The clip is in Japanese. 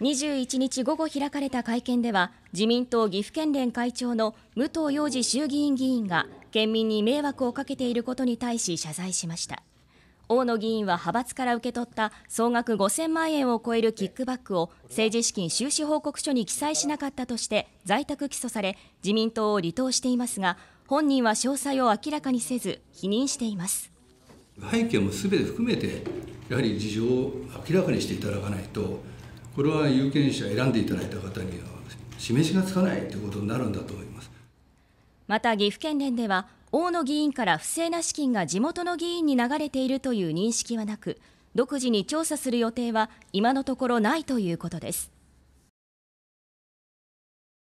21日午後開かれた会見では自民党岐阜県連会長の武藤洋二衆議院議員が県民に迷惑をかけていることに対し謝罪しました大野議員は派閥から受け取った総額5000万円を超えるキックバックを政治資金収支報告書に記載しなかったとして在宅起訴され自民党を離党していますが本人は詳細を明らかにせず否認しています背景もすべて含めてやはり事情を明らかにしていただかないとこれは有権者選んでいただいた方には示しがつかないということになるんだと思いますまた岐阜県連では大野議員から不正な資金が地元の議員に流れているという認識はなく独自に調査する予定は今のところないということです